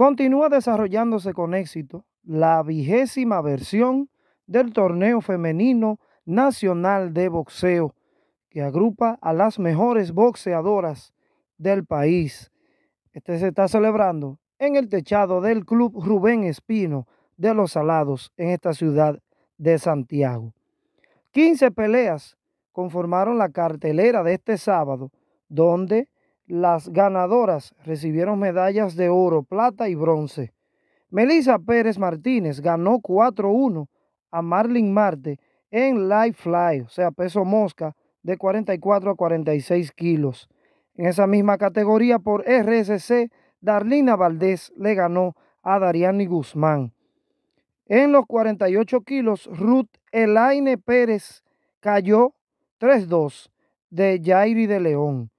Continúa desarrollándose con éxito la vigésima versión del torneo femenino nacional de boxeo, que agrupa a las mejores boxeadoras del país. Este se está celebrando en el techado del Club Rubén Espino de los Salados en esta ciudad de Santiago. 15 peleas conformaron la cartelera de este sábado, donde las ganadoras recibieron medallas de oro, plata y bronce. Melissa Pérez Martínez ganó 4-1 a Marlin Marte en Life Fly, o sea, peso mosca, de 44 a 46 kilos. En esa misma categoría por RSC, Darlina Valdés le ganó a Dariani Guzmán. En los 48 kilos, Ruth Elaine Pérez cayó 3-2 de Jairi de León.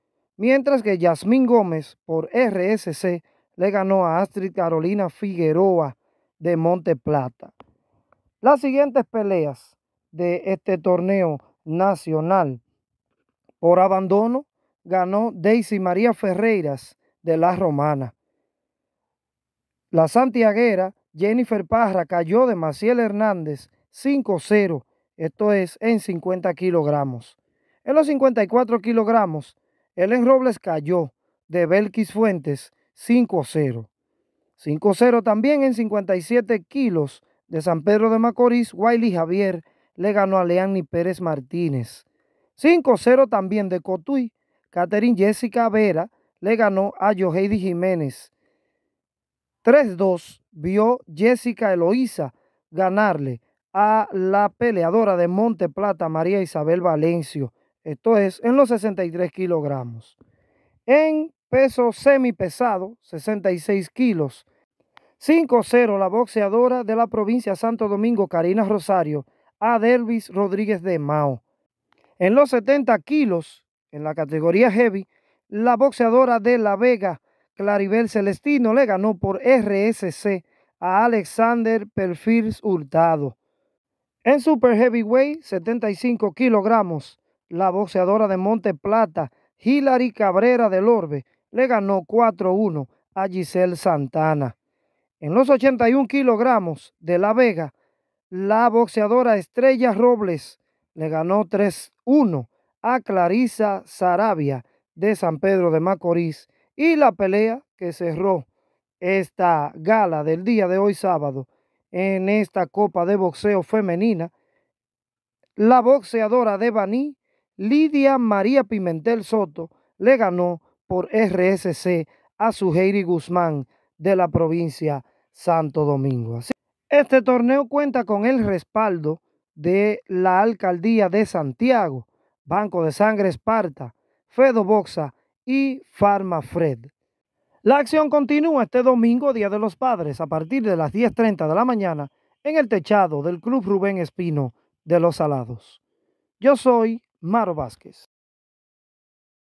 Mientras que Yasmín Gómez por RSC le ganó a Astrid Carolina Figueroa de Monte Plata. Las siguientes peleas de este torneo nacional por abandono ganó Daisy María Ferreiras de La Romana. La santiaguera Jennifer Parra cayó de Maciel Hernández 5-0, esto es en 50 kilogramos. En los 54 kilogramos, Ellen Robles cayó de Belkis Fuentes 5-0. 5-0 también en 57 kilos de San Pedro de Macorís, Wiley Javier le ganó a Leanny Pérez Martínez. 5-0 también de Cotuí, Catherine Jessica Vera le ganó a Joheidi Jiménez. 3-2 vio Jessica Eloísa ganarle a la peleadora de Monte Plata, María Isabel Valencio esto es en los 63 kilogramos. En peso semipesado, 66 kilos. 5-0 la boxeadora de la provincia Santo Domingo, Karina Rosario, a Delvis Rodríguez de Mao. En los 70 kilos, en la categoría heavy, la boxeadora de La Vega, Claribel Celestino, le ganó por RSC a Alexander Perfils Hurtado. En Super Heavyweight, 75 kilogramos, la boxeadora de Monte Plata, Hilary Cabrera del Orbe, le ganó 4-1 a Giselle Santana. En los 81 kilogramos de La Vega, la boxeadora Estrella Robles le ganó 3-1 a Clarisa Sarabia de San Pedro de Macorís. Y la pelea que cerró esta gala del día de hoy sábado en esta Copa de Boxeo Femenina, la boxeadora de Baní, Lidia María Pimentel Soto le ganó por RSC a Suheiri Guzmán de la provincia Santo Domingo. Este torneo cuenta con el respaldo de la Alcaldía de Santiago, Banco de Sangre Esparta, Fedo Boxa y Farma Fred. La acción continúa este domingo, Día de los Padres, a partir de las 10.30 de la mañana en el techado del Club Rubén Espino de Los Alados. Yo soy Maro Vázquez.